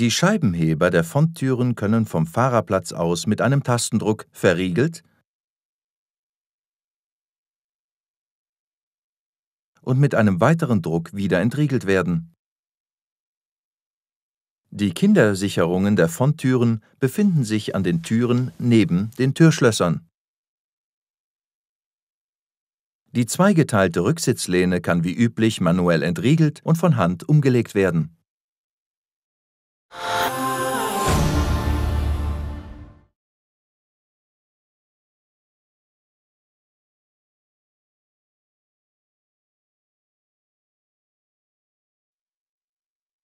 Die Scheibenheber der Fronttüren können vom Fahrerplatz aus mit einem Tastendruck verriegelt und mit einem weiteren Druck wieder entriegelt werden. Die Kindersicherungen der Fronttüren befinden sich an den Türen neben den Türschlössern. Die zweigeteilte Rücksitzlehne kann wie üblich manuell entriegelt und von Hand umgelegt werden